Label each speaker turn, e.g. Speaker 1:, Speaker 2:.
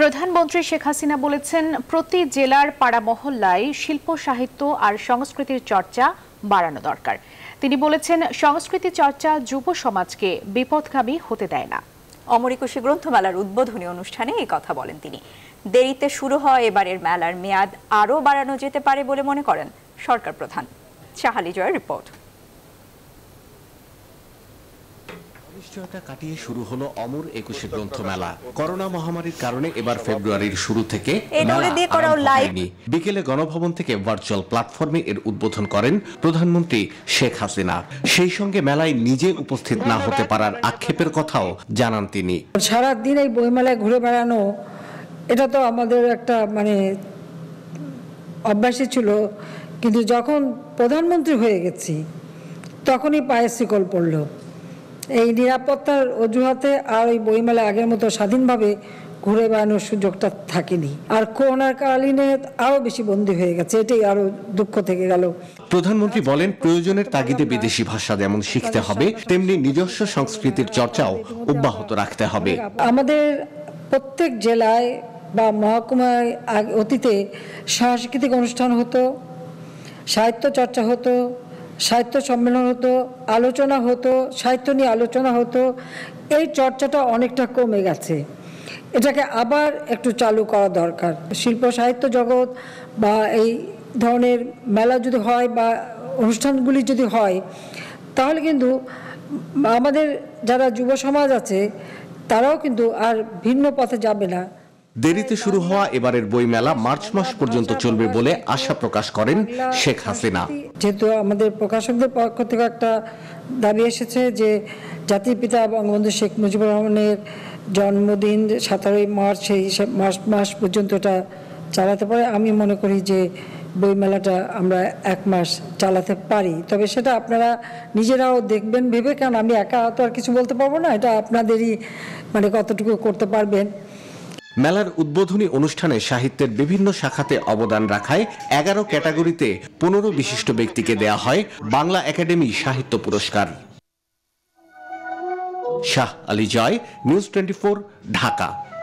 Speaker 1: প্রধানমন্ত্রী শেখ হাসিনা বলেছেন প্রতি জেলার পাড়া মহল্লায় শিল্প সাহিত্য আর সংস্কৃতির চর্চা বাড়ানো দরকার তিনি বলেছেন সংস্কৃতি চর্চা যুব সমাজকে বিপদগামী হতে দেয় না অমরিকোষী গ্রন্থমেলার উদ্বোধনী অনুষ্ঠানে
Speaker 2: এই কথা বলেন তিনি দেরিতে শুরু হয় এবারের মেলার মেয়াদ আরও বাড়ানো যেতে পারে বলে মনে করেন সরকার প্রধান শাহালি জয়ের রিপোর্ট
Speaker 1: অনিশ্চয়তা কাটিয়ে শুরু হলো অমর একুশে গ্রন্থ মেলা করোনা মহামারীর কারণে এবার ফেব্রুয়ারির শুরু থেকে বিকেলে গণভবন থেকে ভার্চুয়াল প্ল্যাটফর্মে এর উদ্বোধন করেন প্রধানমন্ত্রী শেখ হাসিনা সেই সঙ্গে মেলায় নিজে উপস্থিত না হতে পারার আক্ষেপের কথাও জানান তিনি
Speaker 2: সারা দিন এই বইমেলায় ঘুরে বেড়ানো এটা তো আমাদের একটা মানে অভ্যাসই ছিল কিন্তু যখন প্রধানমন্ত্রী হয়ে গেছি তখনই পায়ে শিকল পড়লো এই নিরাপত্তার অজুহাতে আর ওই বইমেলা আগের মতো স্বাধীনভাবে ঘুরে বেড়ানোর সুযোগটা থাকেনি আর করোনার কালীনে আরও বেশি বন্দী হয়ে গেছে এটাই আরও দুঃখ থেকে গেল
Speaker 1: প্রধানমন্ত্রী বলেন প্রয়োজনের তাগিদে বিদেশি ভাষা যেমন শিখতে হবে তেমনি নিজস্ব সংস্কৃতির চর্চাও অব্যাহত রাখতে হবে
Speaker 2: আমাদের প্রত্যেক জেলায় বা মহকুমায় অতীতে সাংস্কৃতিক অনুষ্ঠান হতো সাহিত্য চর্চা হতো সাহিত্য সম্মেলন হতো আলোচনা হতো সাহিত্য নিয়ে আলোচনা হতো এই চর্চাটা অনেকটা কমে গেছে এটাকে আবার একটু চালু করা দরকার শিল্প সাহিত্য জগৎ বা এই ধরনের মেলা যদি হয় বা অনুষ্ঠানগুলি যদি হয় তাহলে কিন্তু আমাদের যারা যুব সমাজ আছে তারাও কিন্তু আর ভিন্ন পথে যাবে
Speaker 1: না দেরিতে শুরু হওয়া এবারের বইমেলা মার্চ মাস পর্যন্ত চলবে বলে আশা প্রকাশ করেন শেখ হাসিনা
Speaker 2: যেহেতু আমাদের প্রকাশকদের পক্ষ থেকে একটা দাবি এসেছে যে জাতির পিতা বঙ্গবন্ধু শেখ মুজিবুর রহমানের জন্মদিন সতেরোই মার্চ সেই মার্চ মাস পর্যন্ত এটা চালাতে পারে আমি মনে করি যে বইমেলাটা আমরা এক মাস চালাতে পারি তবে সেটা আপনারা নিজেরাও দেখবেন ভেবে কারণ আমি একা তো আর কিছু বলতে পারবো না এটা আপনাদেরই মানে কতটুকু করতে পারবেন
Speaker 1: মেলার উদ্বোধনী অনুষ্ঠানে সাহিত্যের বিভিন্ন শাখাতে অবদান রাখায় এগারো ক্যাটাগরিতে পনেরো বিশিষ্ট ব্যক্তিকে দেয়া হয় বাংলা একাডেমি সাহিত্য পুরস্কার শাহ আলী জয় নিউজ টোয়েন্টি ঢাকা